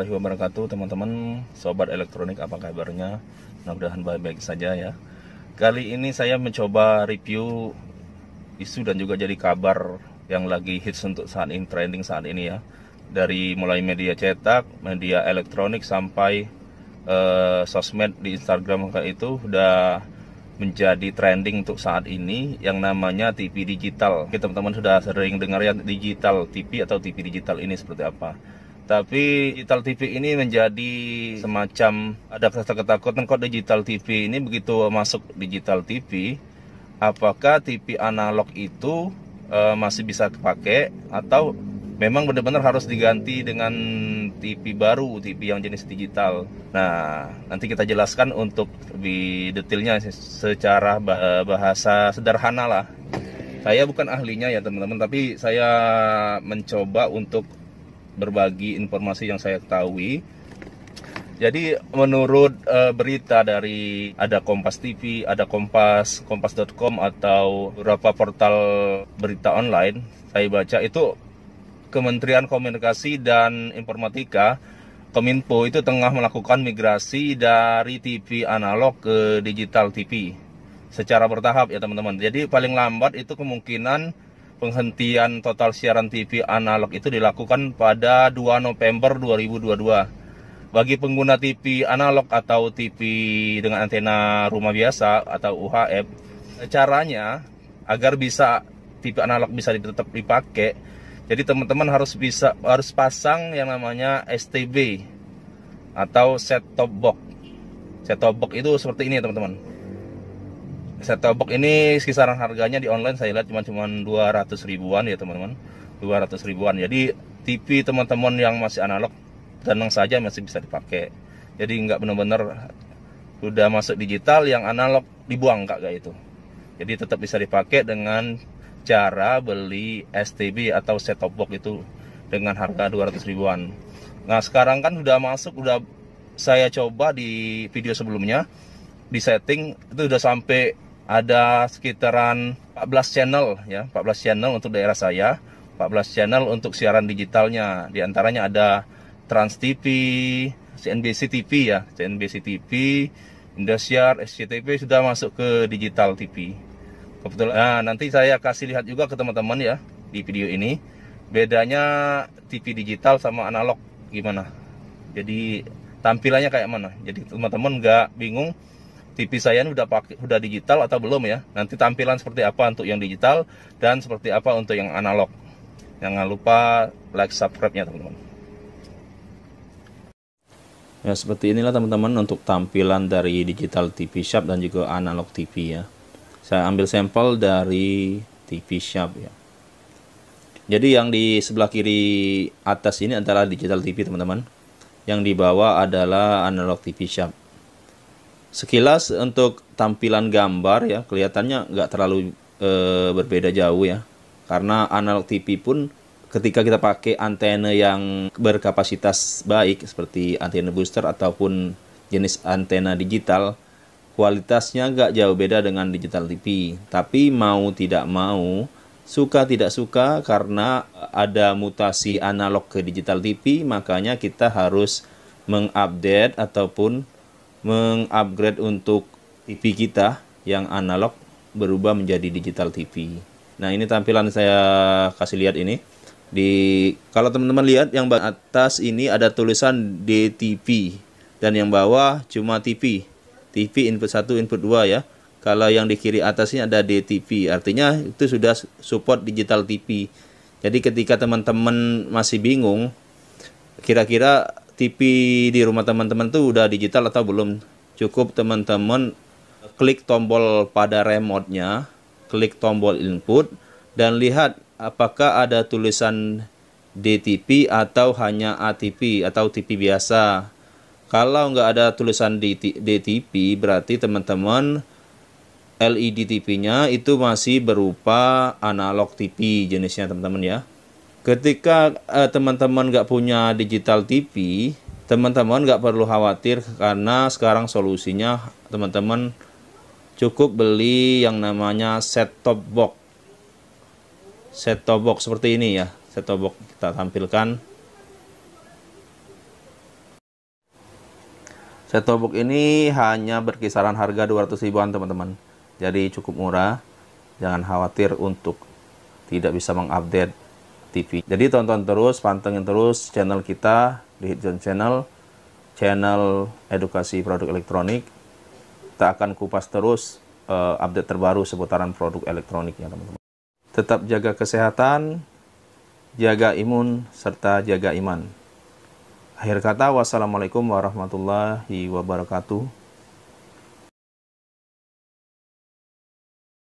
warahmatullahi wabarakatuh teman-teman sobat elektronik apa kabarnya mudah-mudahan baik-baik saja ya kali ini saya mencoba review isu dan juga jadi kabar yang lagi hits untuk saat ini trending saat ini ya dari mulai media cetak media elektronik sampai uh, sosmed di Instagram kayak itu udah menjadi trending untuk saat ini yang namanya TV digital. Oke, teman-teman sudah sering dengar ya digital TV atau TV digital ini seperti apa. Tapi digital TV ini menjadi semacam ada rasa ketakutan kok digital TV ini begitu masuk digital TV, apakah TV analog itu e, masih bisa dipakai atau memang benar-benar harus diganti dengan TV baru, TV yang jenis digital. Nah, nanti kita jelaskan untuk lebih detailnya secara eh, bahasa sederhana lah. Saya bukan ahlinya ya teman-teman, tapi saya mencoba untuk berbagi informasi yang saya ketahui. Jadi menurut uh, berita dari ada Kompas TV, ada Kompas, kompas.com atau beberapa portal berita online saya baca itu Kementerian Komunikasi dan Informatika Kominfo itu tengah melakukan migrasi dari TV analog ke digital TV secara bertahap ya teman-teman. Jadi paling lambat itu kemungkinan penghentian total siaran TV analog itu dilakukan pada 2 November 2022. Bagi pengguna TV analog atau TV dengan antena rumah biasa atau UHF, caranya agar bisa TV analog bisa tetap dipakai, jadi teman-teman harus bisa harus pasang yang namanya STB atau set top box. Set top box itu seperti ini ya teman-teman set-top box ini kisaran harganya di online saya lihat cuma cuma 200 ribuan ya teman-teman 200 ribuan jadi TV teman-teman yang masih analog tenang saja masih bisa dipakai jadi nggak benar-benar udah masuk digital yang analog dibuang kak kayak itu jadi tetap bisa dipakai dengan cara beli STB atau set-top box itu dengan harga 200 ribuan nah sekarang kan udah masuk udah saya coba di video sebelumnya di setting itu udah sampai ada sekitaran 14 channel ya, 14 channel untuk daerah saya, 14 channel untuk siaran digitalnya. Di antaranya ada Trans TV, CNBC TV ya, CNBC TV, Indosiar, SCTV sudah masuk ke digital TV. Kebetulan nah, nanti saya kasih lihat juga ke teman-teman ya di video ini bedanya TV digital sama analog gimana. Jadi tampilannya kayak mana. Jadi teman-teman nggak bingung TV saya ini udah pakai udah digital atau belum ya. Nanti tampilan seperti apa untuk yang digital dan seperti apa untuk yang analog. Jangan lupa like subscribe-nya teman-teman. Ya seperti inilah teman-teman untuk tampilan dari digital TV Sharp dan juga analog TV ya. Saya ambil sampel dari TV Sharp ya. Jadi yang di sebelah kiri atas ini adalah digital TV teman-teman. Yang di bawah adalah analog TV Sharp. Sekilas untuk tampilan gambar ya kelihatannya nggak terlalu e, berbeda jauh ya. Karena analog TV pun ketika kita pakai antena yang berkapasitas baik seperti antena booster ataupun jenis antena digital kualitasnya nggak jauh beda dengan digital TV. Tapi mau tidak mau suka tidak suka karena ada mutasi analog ke digital TV makanya kita harus mengupdate ataupun mengupgrade untuk TV kita yang analog berubah menjadi digital TV. Nah, ini tampilan saya kasih lihat ini. Di kalau teman-teman lihat yang atas ini ada tulisan DTV dan yang bawah cuma TV. TV input 1, input 2 ya. Kalau yang di kiri atasnya ada DTV, artinya itu sudah support digital TV. Jadi ketika teman-teman masih bingung kira-kira TV di rumah teman-teman tuh udah digital atau belum. Cukup teman-teman klik tombol pada remote-nya, klik tombol input dan lihat apakah ada tulisan DTP atau hanya ATP atau TV biasa. Kalau nggak ada tulisan DTP berarti teman-teman LED TV-nya itu masih berupa analog TV jenisnya teman-teman ya ketika eh, teman-teman nggak punya digital TV teman-teman nggak perlu khawatir karena sekarang solusinya teman-teman cukup beli yang namanya set top box set top box seperti ini ya set top box kita tampilkan set top box ini hanya berkisaran harga 200 ribuan teman-teman jadi cukup murah jangan khawatir untuk tidak bisa mengupdate TV. Jadi tonton terus, pantengin terus channel kita di Hidden Channel, channel edukasi produk elektronik. Kita akan kupas terus uh, update terbaru seputaran produk elektroniknya, teman-teman. Tetap jaga kesehatan, jaga imun, serta jaga iman. Akhir kata, wassalamualaikum warahmatullahi wabarakatuh.